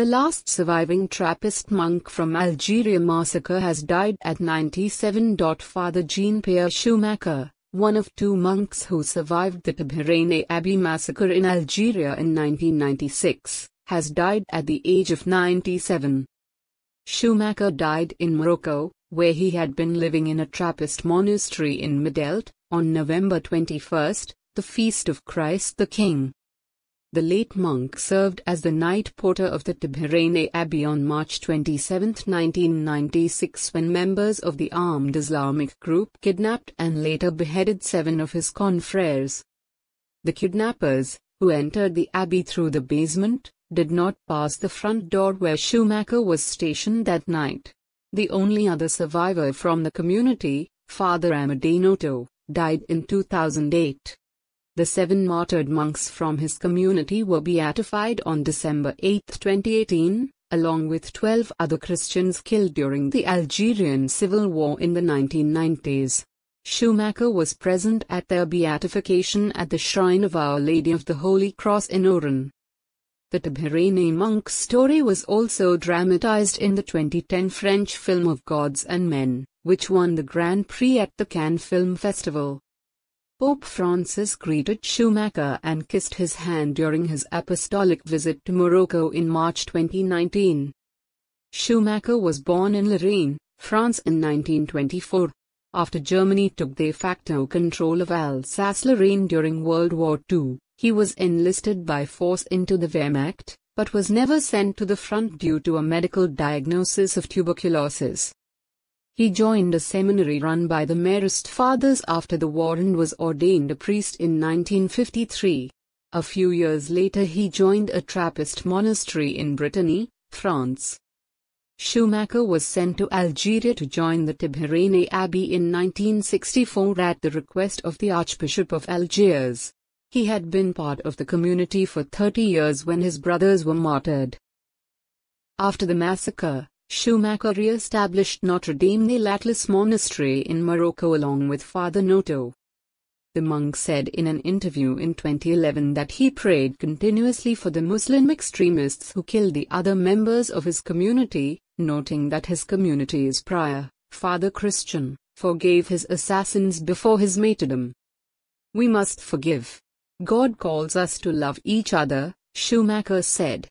The last surviving Trappist monk from Algeria massacre has died at 97. Father Jean-Pierre Schumacher, one of two monks who survived the Tabirane Abbey massacre in Algeria in 1996, has died at the age of 97. Schumacher died in Morocco, where he had been living in a Trappist monastery in Medelt, on November 21, the feast of Christ the King. The late monk served as the night porter of the Tiberane Abbey on March 27, 1996 when members of the armed Islamic group kidnapped and later beheaded seven of his confreres. The kidnappers, who entered the abbey through the basement, did not pass the front door where Schumacher was stationed that night. The only other survivor from the community, Father Amadinoto, died in 2008. The seven martyred monks from his community were beatified on December 8, 2018, along with 12 other Christians killed during the Algerian Civil War in the 1990s. Schumacher was present at their beatification at the shrine of Our Lady of the Holy Cross in Oran. The Tabarini monk's story was also dramatized in the 2010 French film Of Gods and Men, which won the Grand Prix at the Cannes Film Festival. Pope Francis greeted Schumacher and kissed his hand during his apostolic visit to Morocco in March 2019. Schumacher was born in Lorraine, France in 1924. After Germany took de facto control of Alsace-Lorraine during World War II, he was enlisted by force into the Wehrmacht, but was never sent to the front due to a medical diagnosis of tuberculosis. He joined a seminary run by the Marist Fathers after the war and was ordained a priest in 1953. A few years later he joined a Trappist monastery in Brittany, France. Schumacher was sent to Algeria to join the Tiberane Abbey in 1964 at the request of the Archbishop of Algiers. He had been part of the community for 30 years when his brothers were martyred. After the massacre, Schumacher re-established Notre Dame de l'Atlas Monastery in Morocco along with Father Noto. The monk said in an interview in 2011 that he prayed continuously for the Muslim extremists who killed the other members of his community, noting that his community's prior, Father Christian, forgave his assassins before his martyrdom. We must forgive. God calls us to love each other, Schumacher said.